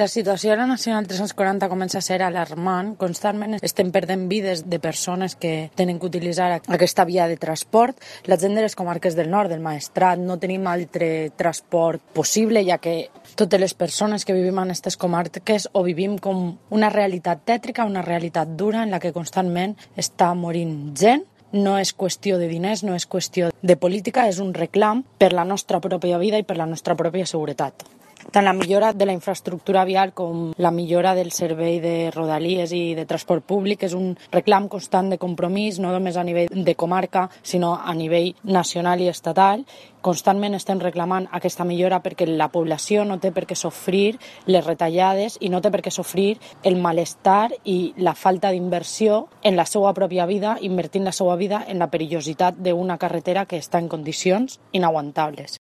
La situació a la Nacional 340 comença a ser alarmant. Constantment estem perdent vides de persones que tenen que utilitzar aquesta via de transport. La gent de les comarques del nord, del Maestrat, no tenim altre transport possible, ja que totes les persones que vivim en aquestes comarques o vivim com una realitat tètrica, una realitat dura en la que constantment està morint gent no és qüestió de diners, no és qüestió de política, és un reclam per la nostra pròpia vida i per la nostra pròpia seguretat. Tant la millora de la infraestructura vial com la millora del servei de rodalies i de transport públic és un reclam constant de compromís, no només a nivell de comarca, sinó a nivell nacional i estatal. Constantment estem reclamant aquesta millora perquè la població no té per què sofrir les retallades i no té per què sofrir el malestar i la falta d'inversió en la seva pròpia vida, invertint la seva vida en la perillositat d'una carretera que està en condicions inaguantables.